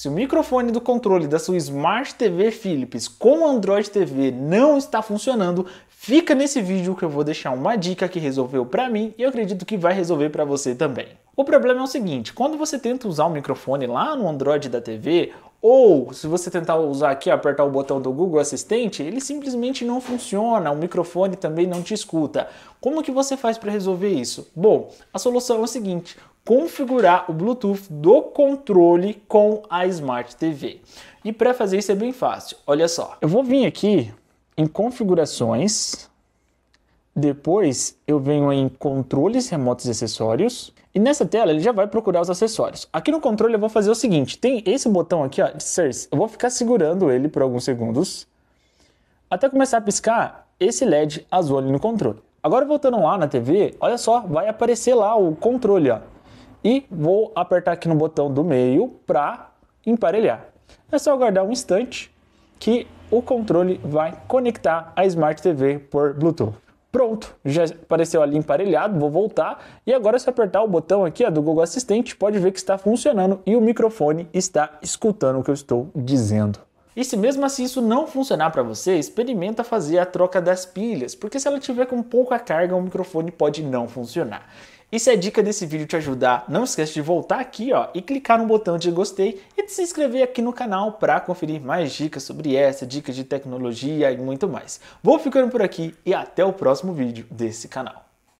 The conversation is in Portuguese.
Se o microfone do controle da sua Smart TV Philips com Android TV não está funcionando, fica nesse vídeo que eu vou deixar uma dica que resolveu para mim e eu acredito que vai resolver para você também. O problema é o seguinte, quando você tenta usar o microfone lá no Android da TV, ou se você tentar usar aqui, apertar o botão do Google Assistente, ele simplesmente não funciona, o microfone também não te escuta. Como que você faz para resolver isso? Bom, a solução é o seguinte, configurar o Bluetooth do controle com a Smart TV. E para fazer isso é bem fácil. Olha só. Eu vou vir aqui em configurações, depois eu venho em controles remotos e acessórios. E nessa tela ele já vai procurar os acessórios. Aqui no controle eu vou fazer o seguinte, tem esse botão aqui, ó, de Search. Eu vou ficar segurando ele por alguns segundos até começar a piscar esse LED azul ali no controle. Agora voltando lá na TV, olha só, vai aparecer lá o controle, ó e vou apertar aqui no botão do meio para emparelhar. É só aguardar um instante que o controle vai conectar a Smart TV por Bluetooth. Pronto, já apareceu ali emparelhado, vou voltar e agora se apertar o botão aqui ó, do Google Assistente pode ver que está funcionando e o microfone está escutando o que eu estou dizendo. E se mesmo assim isso não funcionar para você, experimenta fazer a troca das pilhas, porque se ela tiver com pouca carga, o microfone pode não funcionar. E se a dica desse vídeo te ajudar, não esquece de voltar aqui ó, e clicar no botão de gostei e de se inscrever aqui no canal para conferir mais dicas sobre essa, dicas de tecnologia e muito mais. Vou ficando por aqui e até o próximo vídeo desse canal.